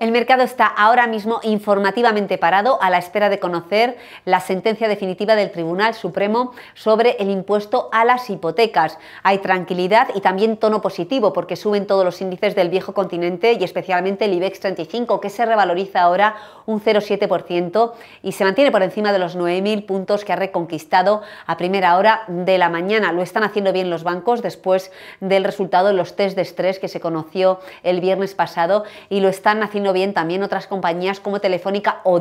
El mercado está ahora mismo informativamente parado a la espera de conocer la sentencia definitiva del Tribunal Supremo sobre el impuesto a las hipotecas. Hay tranquilidad y también tono positivo porque suben todos los índices del viejo continente y especialmente el IBEX 35 que se revaloriza ahora un 0,7% y se mantiene por encima de los 9.000 puntos que ha reconquistado a primera hora de la mañana. Lo están haciendo bien los bancos después del resultado de los test de estrés que se conoció el viernes pasado y lo están haciendo bien también otras compañías como Telefónica o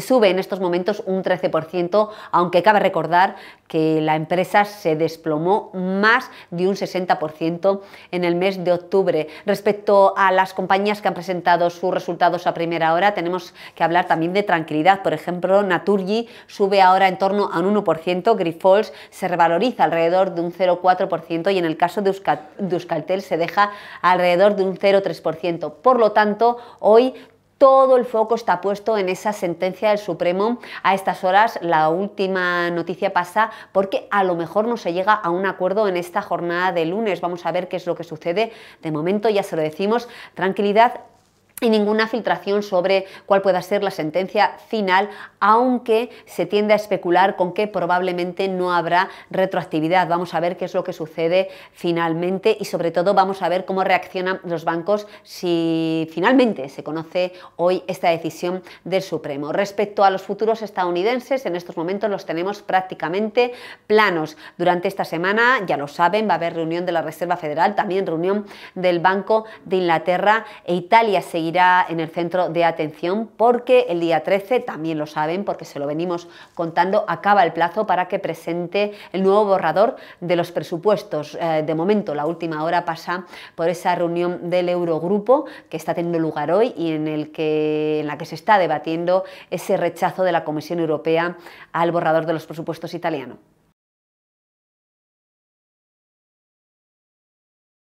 sube en estos momentos un 13%, aunque cabe recordar que la empresa se desplomó más de un 60% en el mes de octubre. Respecto a las compañías que han presentado sus resultados a primera hora, tenemos que hablar también de tranquilidad. Por ejemplo, Naturgy sube ahora en torno a un 1%, Grifols se revaloriza alrededor de un 0,4% y en el caso de, de Euskaltel se deja alrededor de un 0,3%. Por lo tanto, hoy todo el foco está puesto en esa sentencia del Supremo. A estas horas la última noticia pasa porque a lo mejor no se llega a un acuerdo en esta jornada de lunes. Vamos a ver qué es lo que sucede. De momento ya se lo decimos, tranquilidad y ninguna filtración sobre cuál pueda ser la sentencia final, aunque se tiende a especular con que probablemente no habrá retroactividad. Vamos a ver qué es lo que sucede finalmente y sobre todo vamos a ver cómo reaccionan los bancos si finalmente se conoce hoy esta decisión del Supremo. Respecto a los futuros estadounidenses, en estos momentos los tenemos prácticamente planos. Durante esta semana, ya lo saben, va a haber reunión de la Reserva Federal, también reunión del Banco de Inglaterra e Italia seguirá en el centro de atención porque el día 13, también lo saben porque se lo venimos contando, acaba el plazo para que presente el nuevo borrador de los presupuestos. Eh, de momento, la última hora pasa por esa reunión del Eurogrupo que está teniendo lugar hoy y en, en la que se está debatiendo ese rechazo de la Comisión Europea al borrador de los presupuestos italiano.